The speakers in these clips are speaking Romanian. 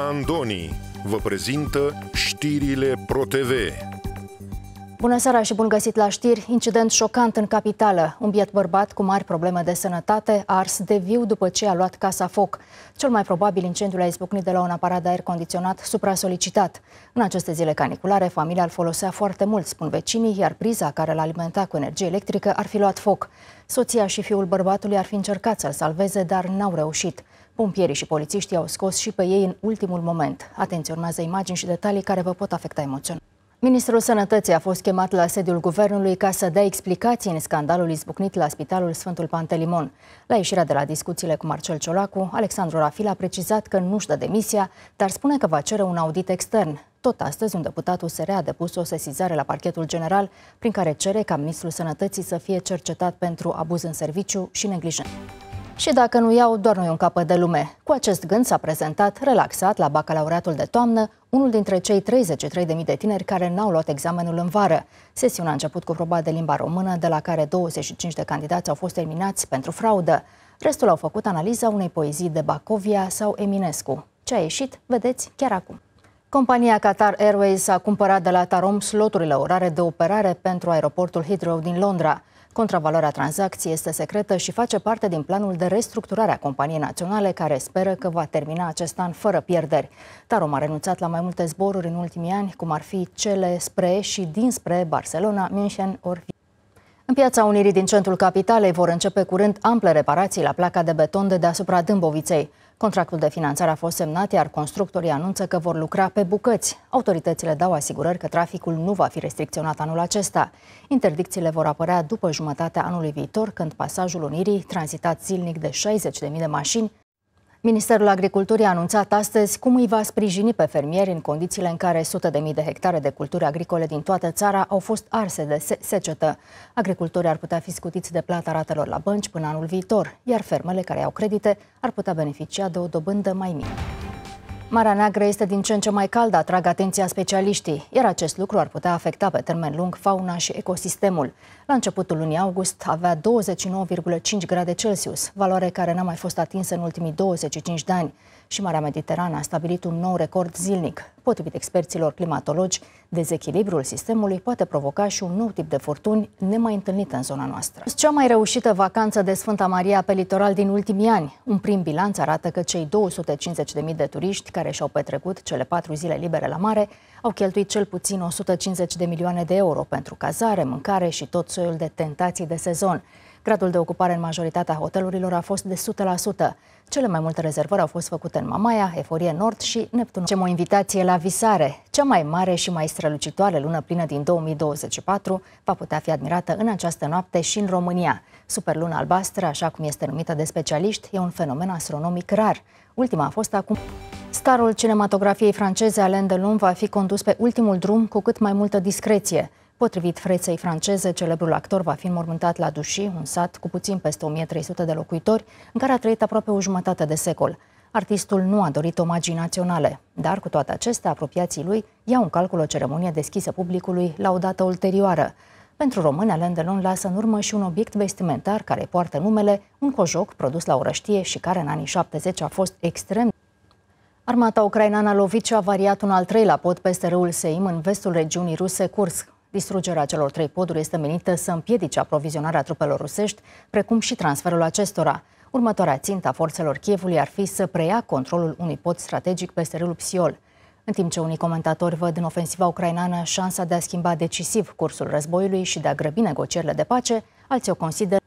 Andoni vă prezintă știrile ProTV. Bună seara și bun găsit la știri. Incident șocant în capitală. Un biet bărbat cu mari probleme de sănătate a ars de viu după ce a luat casa foc. Cel mai probabil incendiul a izbucnit de la un aparat de aer condiționat supra-solicitat. În aceste zile caniculare, familia îl folosea foarte mult, spun vecinii, iar priza care l alimenta cu energie electrică ar fi luat foc. Soția și fiul bărbatului ar fi încercat să-l salveze, dar n-au reușit. Pompierii și polițiștii au scos și pe ei în ultimul moment. Atenționează imagini și detalii care vă pot afecta emoțional. Ministrul Sănătății a fost chemat la sediul guvernului ca să dea explicații în scandalul izbucnit la Spitalul Sfântul Pantelimon. La ieșirea de la discuțiile cu Marcel Ciolacu, Alexandru Rafil a precizat că nu-și dă demisia, dar spune că va cere un audit extern. Tot astăzi, un deputat USR a depus o sesizare la parchetul general, prin care cere ca ministrul sănătății să fie cercetat pentru abuz în serviciu și neglijență. Și dacă nu iau, doar nu un capăt de lume. Cu acest gând s-a prezentat, relaxat, la bacalaureatul de toamnă, unul dintre cei 33.000 de tineri care n-au luat examenul în vară. Sesiunea a început cu proba de limba română, de la care 25 de candidați au fost eliminați pentru fraudă. Restul au făcut analiza unei poezii de Bacovia sau Eminescu. Ce a ieșit, vedeți chiar acum. Compania Qatar Airways a cumpărat de la Tarom sloturile orare de operare pentru aeroportul Heathrow din Londra. Contravaloarea tranzacției este secretă și face parte din planul de restructurare a companiei naționale, care speră că va termina acest an fără pierderi. Tarom a renunțat la mai multe zboruri în ultimii ani, cum ar fi cele spre și dinspre Barcelona, München ori în piața Unirii din centrul capitalei vor începe curând ample reparații la placa de beton de deasupra Dâmboviței. Contractul de finanțare a fost semnat, iar constructorii anunță că vor lucra pe bucăți. Autoritățile dau asigurări că traficul nu va fi restricționat anul acesta. Interdicțiile vor apărea după jumătatea anului viitor, când pasajul Unirii, tranzitat zilnic de 60.000 de mașini, Ministerul Agriculturii a anunțat astăzi cum îi va sprijini pe fermieri în condițiile în care sute de mii de hectare de culturi agricole din toată țara au fost arse de se secetă. Agricultorii ar putea fi scutiți de plata ratelor la bănci până anul viitor, iar fermele care au credite ar putea beneficia de o dobândă mai mică. Marea Neagră este din ce în ce mai caldă, atrag atenția specialiștii, iar acest lucru ar putea afecta pe termen lung fauna și ecosistemul. La începutul lunii august avea 29,5 grade Celsius, valoare care n-a mai fost atinsă în ultimii 25 de ani și Marea Mediterană a stabilit un nou record zilnic. Potrivit experților climatologi, dezechilibrul sistemului poate provoca și un nou tip de furtuni nemai întâlnit în zona noastră. Cea mai reușită vacanță de Sfânta Maria pe litoral din ultimii ani. Un prim bilanț arată că cei 250.000 de turiști care și-au petrecut cele patru zile libere la mare au cheltuit cel puțin 150 de milioane de euro pentru cazare, mâncare și tot soiul de tentații de sezon. Gradul de ocupare în majoritatea hotelurilor a fost de 100%. Cele mai multe rezervări au fost făcute în Mamaia, Eforie Nord și Neptun. Cem o invitație la visare. Cea mai mare și mai strălucitoare lună plină din 2024 va putea fi admirată în această noapte și în România. Superluna albastră, așa cum este numită de specialiști, e un fenomen astronomic rar. Ultima a fost acum... Starul cinematografiei franceze Alain Delon va fi condus pe ultimul drum cu cât mai multă discreție. Potrivit freței franceze, celebrul actor va fi înmormântat la Dușii, un sat cu puțin peste 1300 de locuitori, în care a trăit aproape o jumătate de secol. Artistul nu a dorit omagii naționale, dar cu toate acestea, apropiații lui iau în calcul o ceremonie deschisă publicului la o dată ulterioară. Pentru români, Alain Delon lasă în urmă și un obiect vestimentar care poartă numele, un cojoc produs la orăștie și care în anii 70 a fost extrem Armata ucraineană a lovit și a variat un al treilea pod peste râul Seim în vestul regiunii ruse Kursk. Distrugerea celor trei poduri este menită să împiedice aprovizionarea trupelor rusești, precum și transferul acestora. Următoarea țintă a forțelor Chievului ar fi să preia controlul unui pod strategic pe serul Psiol. În timp ce unii comentatori văd în ofensiva ucraineană șansa de a schimba decisiv cursul războiului și de a grăbi negocierile de pace, alții o consideră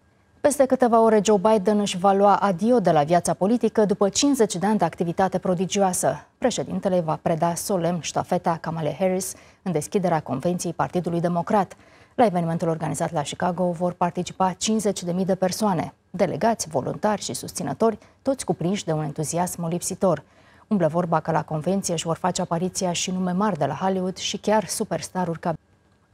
peste câteva ore, Joe Biden își va lua adio de la viața politică după 50 de ani de activitate prodigioasă. Președintele va preda solemn ștafeta Kamala Harris în deschiderea Convenției Partidului Democrat. La evenimentul organizat la Chicago vor participa 50.000 de persoane, delegați, voluntari și susținători, toți cuprinși de un entuziasm lipsitor. Umblă vorba că la convenție își vor face apariția și nume mari de la Hollywood și chiar superstaruri ca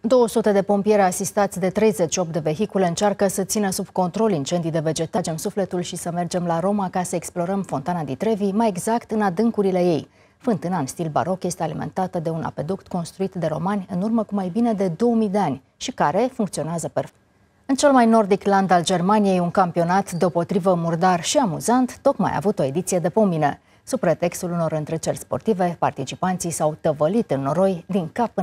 200 de pompieri asistați de 38 de vehicule încearcă să țină sub control incendii de vegetație. în sufletul și să mergem la Roma ca să explorăm fontana di Trevi, mai exact în adâncurile ei. Fântâna în stil baroc este alimentată de un apeduct construit de romani în urmă cu mai bine de 2000 de ani și care funcționează perfect. În cel mai nordic land al Germaniei, un campionat deopotrivă murdar și amuzant, tocmai a avut o ediție de pomină. Sub pretextul unor întreceri sportive, participanții s-au tăvălit în noroi din cap până